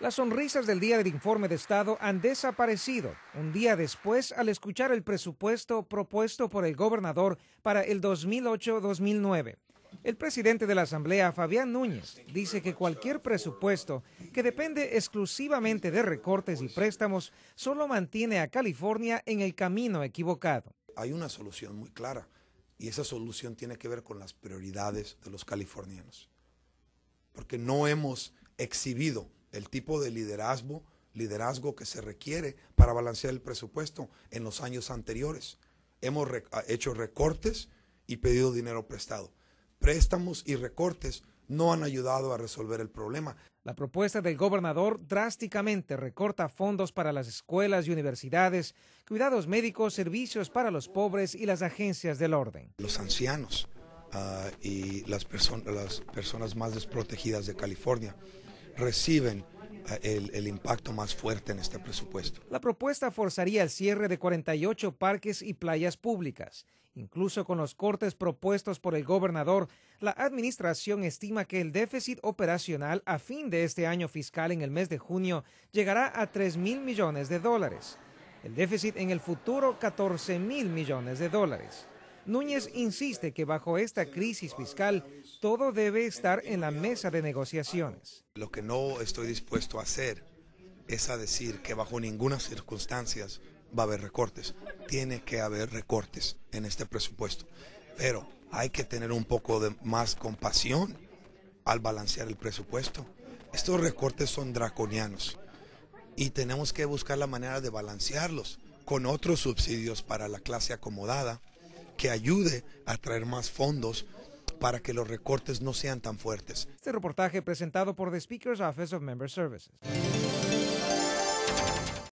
Las sonrisas del día del informe de Estado han desaparecido un día después al escuchar el presupuesto propuesto por el gobernador para el 2008-2009. El presidente de la Asamblea, Fabián Núñez, dice que cualquier presupuesto que depende exclusivamente de recortes y préstamos solo mantiene a California en el camino equivocado. Hay una solución muy clara y esa solución tiene que ver con las prioridades de los californianos, porque no hemos exhibido el tipo de liderazgo, liderazgo que se requiere para balancear el presupuesto en los años anteriores. Hemos ah, hecho recortes y pedido dinero prestado. Préstamos y recortes no han ayudado a resolver el problema. La propuesta del gobernador drásticamente recorta fondos para las escuelas y universidades, cuidados médicos, servicios para los pobres y las agencias del orden. Los ancianos ah, y las, las personas más desprotegidas de California reciben eh, el, impacto más fuerte en este presupuesto. La propuesta forzaría el cierre de 48 parques y playas públicas. Incluso con los cortes propuestos por el gobernador, la administración estima que el déficit operacional a fin de este año fiscal en el mes de junio llegará a 3 mil millones de dólares. El déficit en el futuro 14 mil millones de dólares. Núñez insiste que bajo esta crisis fiscal todo debe estar en la mesa de negociaciones. Lo que no estoy dispuesto a hacer es a decir que bajo ninguna circunstancia va a haber recortes. Tiene que haber recortes en este presupuesto. Pero hay que tener un poco de más compasión al balancear el presupuesto. Estos recortes son draconianos y tenemos que buscar la manera de balancearlos con otros subsidios para la clase acomodada, que ayude a traer más fondos para que los recortes no sean tan fuertes. Este reportaje presentado por The Speaker's Office of Member Services.